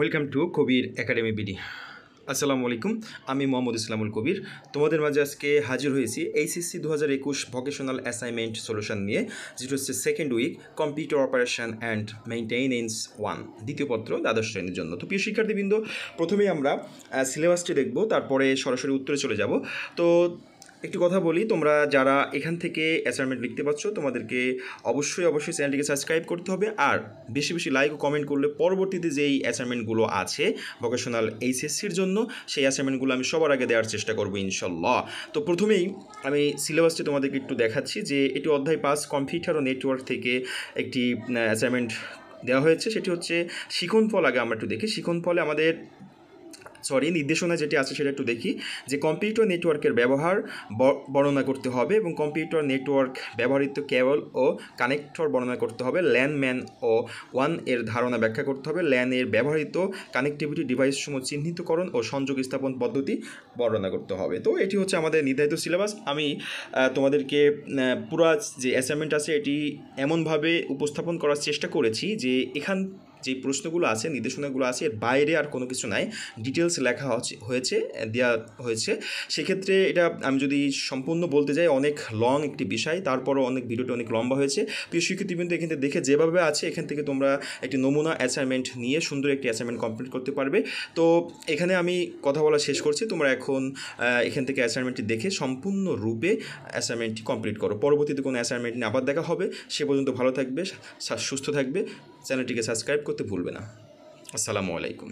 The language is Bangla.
welcome to Kabir academy BD আসসালামু আলাইকুম আমি মোহাম্মদ ইসলামুল কবির তোমাদের মাঝে আজকে হাজির হয়েছি এইচএসসি দু হাজার একুশ ভোকেশনাল অ্যাসাইনমেন্ট সলিউশন নিয়ে যেটা হচ্ছে second week computer operation and maintenance one দ্বিতীয় পত্র দ্বাদশ শ্রেণীর জন্য তো প্রিয় শিক্ষার্থীবৃন্দ প্রথমেই আমরা সিলেবাসটি দেখব তারপরে সরাসরি উত্তরে চলে যাব তো একটি কথা বলি তোমরা যারা এখান থেকে অ্যাসাইনমেন্ট লিখতে পারছো তোমাদেরকে অবশ্যই অবশ্যই চ্যানেলটিকে সাবস্ক্রাইব করতে হবে আর বেশি বেশি লাইক ও কমেন্ট করলে পরবর্তীতে যেই অ্যাসাইনমেন্টগুলো আছে ভোকেশনাল এইচএসসির জন্য সেই অ্যাসাইনমেন্টগুলো আমি সবার আগে দেওয়ার চেষ্টা করবো ইনশাল্লাহ তো প্রথমেই আমি সিলেবাসটি তোমাদেরকে একটু দেখাচ্ছি যে এটি অধ্যায় পাস কম্পিউটার ও নেটওয়ার্ক থেকে একটি অ্যাসাইনমেন্ট দেওয়া হয়েছে সেটি হচ্ছে শিখন ফল আগে আমরা একটু দেখি শিখন ফলে আমাদের সরি নির্দেশনা যেটি আছে সেটা একটু দেখি যে কম্পিউটার নেটওয়ার্কের ব্যবহার বর্ণনা করতে হবে এবং কম্পিউটার নেটওয়ার্ক ব্যবহৃত কেবল ও কানেক্টর বর্ণনা করতে হবে ল্যান ম্যান ও ওয়ান এর ধারণা ব্যাখ্যা করতে হবে ল্যান এর ব্যবহৃত কানেক্টিভিটি ডিভাইস সমূহ চিহ্নিতকরণ ও সংযোগ স্থাপন পদ্ধতি বর্ণনা করতে হবে তো এটি হচ্ছে আমাদের নির্ধারিত সিলেবাস আমি তোমাদেরকে পুরা যে অ্যাসাইনমেন্ট আছে এটি এমনভাবে উপস্থাপন করার চেষ্টা করেছি যে এখান যে প্রশ্নগুলো আছে নির্দেশনাগুলো আছে এর বাইরে আর কোনো কিছু নাই ডিটেলস লেখা হয়েছে দেওয়া হয়েছে সেক্ষেত্রে এটা আমি যদি সম্পূর্ণ বলতে যাই অনেক লং একটি বিষয় তারপরও অনেক ভিডিওটি অনেক লম্বা হয়েছে প্রিয় শিক্ষার্থীবৃন্দ এখান থেকে দেখে যেভাবে আছে এখান থেকে তোমরা একটি নমুনা অ্যাসাইনমেন্ট নিয়ে সুন্দর একটি অ্যাসাইনমেন্ট কমপ্লিট করতে পারবে তো এখানে আমি কথা বলা শেষ করছি তোমরা এখন এখান থেকে অ্যাসাইনমেন্টটি দেখে সম্পূর্ণ রূপে অ্যাসাইনমেন্টটি কমপ্লিট করো পরবর্তীতে কোনো অ্যাসাইনমেন্ট নিয়ে আবার দেখা হবে সে পর্যন্ত ভালো থাকবে সুস্থ থাকবে চ্যানেলটিকে সাবস্ক্রাইব করতে ভুলবে না আসসালামু আলাইকুম